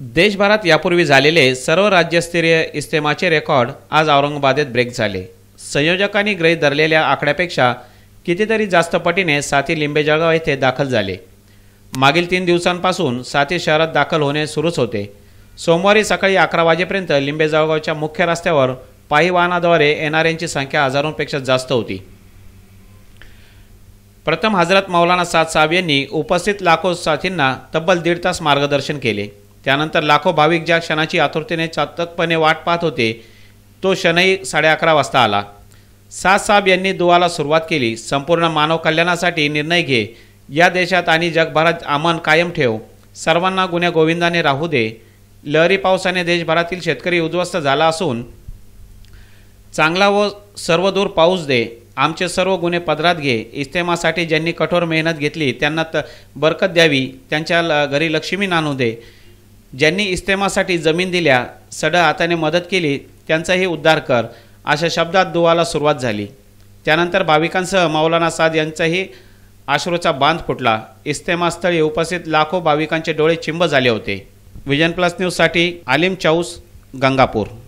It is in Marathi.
देशभरात यापूर्वी झालेले सर्व राज्यस्तरीय इस्तेमाचे रेकॉर्ड आज औरंगाबादेत ब्रेक झाले संयोजकांनी गृहीत धरलेल्या आकड्यापेक्षा कितीतरी जास्त पटीने साथी लिंबेजळगाव येथे दाखल झाले मागील तीन दिवसांपासून साथी शहरात दाखल होणे सुरूच होते सोमवारी सकाळी अकरा वाजेपर्यंत लिंबेजळगावच्या मुख्य रस्त्यावर पायी वाहनाद्वारे येणाऱ्यांची संख्या हजारोंपेक्षा जास्त होती प्रथम हजरत मौलाना साद साहेब यांनी उपस्थित लाखो साथींना तब्बल दीड तास मार्गदर्शन केले त्यानंतर लाखो भाविक ज्या क्षणाची आतुरतेने चातकपणे वाट पाहत होते तो क्षणही साडे अकरा वाजता आला साब यांनी दुवाला सुरुवात केली संपूर्ण मानव कल्याणासाठी निर्णय घे या देशात आणि जगभरात आमन कायम ठेव सर्वांना गुन्हे गोविंदाने राहू दे लहरी पावसाने देशभरातील शेतकरी उद्ध्वस्त झाला असून चांगला व सर्वदूर पाऊस दे आमचे सर्व गुन्हे पदरात घे इस्तेमासाठी ज्यांनी कठोर मेहनत घेतली त्यांना त बरकत द्यावी त्यांच्या घरी लक्ष्मी नाणू दे ज्यांनी इस्तेमासाठी जमीन दिल्या सड हाताने मदत केली त्यांचाही उद्धार कर अशा शब्दात दुवाला सुरुवात झाली त्यानंतर भाविकांसह मौलाना साद यांचाही आश्रूचा बांध फुटला इस्तेमास्थळी उपस्थित लाखो भाविकांचे डोळे चिंब झाले होते विजन प्लस न्यूजसाठी आलिम चाऊस गंगापूर